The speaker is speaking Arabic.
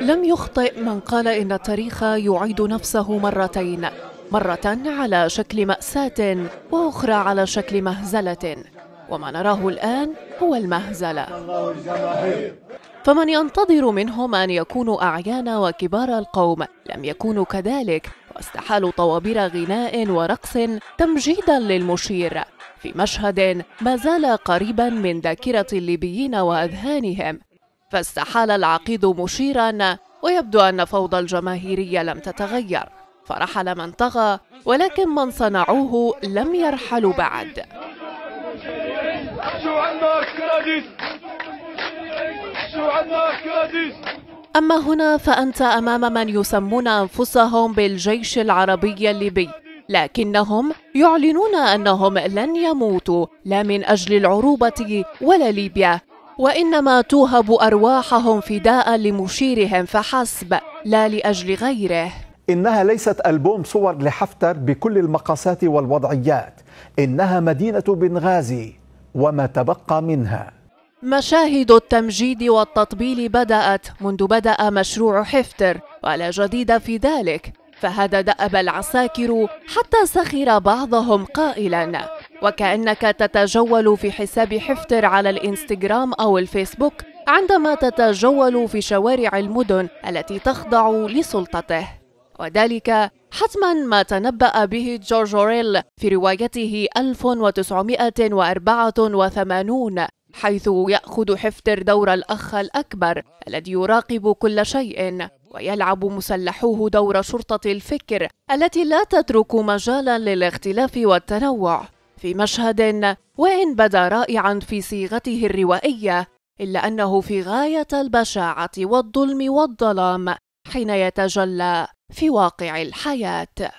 لم يخطئ من قال إن التاريخ يعيد نفسه مرتين مرة على شكل مأساة وأخرى على شكل مهزلة وما نراه الآن هو المهزلة فمن ينتظر منهم أن يكونوا أعيان وكبار القوم لم يكونوا كذلك واستحالوا طوابير غناء ورقص تمجيدا للمشير في مشهد ما زال قريبا من ذاكرة الليبيين وأذهانهم فاستحال العقيد مشيرا ويبدو أن فوضى الجماهيرية لم تتغير فرحل من طغى ولكن من صنعوه لم يرحلوا بعد أما هنا فأنت أمام من يسمون أنفسهم بالجيش العربي الليبي لكنهم يعلنون أنهم لن يموتوا لا من أجل العروبة ولا ليبيا وإنما توهب أرواحهم فداء لمشيرهم فحسب لا لأجل غيره إنها ليست ألبوم صور لحفتر بكل المقاسات والوضعيات إنها مدينة بنغازي وما تبقى منها مشاهد التمجيد والتطبيل بدأت منذ بدأ مشروع حفتر ولا جديد في ذلك فهذا دأب العساكر حتى سخر بعضهم قائلا وكأنك تتجول في حساب حفتر على الإنستغرام أو الفيسبوك عندما تتجول في شوارع المدن التي تخضع لسلطته وذلك حتما ما تنبأ به جورج أوريل في روايته 1984 حيث يأخذ حفتر دور الأخ الأكبر الذي يراقب كل شيء ويلعب مسلحوه دور شرطة الفكر التي لا تترك مجالا للاختلاف والتنوع في مشهد وإن بدا رائعا في صيغته الروائية إلا أنه في غاية البشاعة والظلم والظلام حين يتجلى في واقع الحياة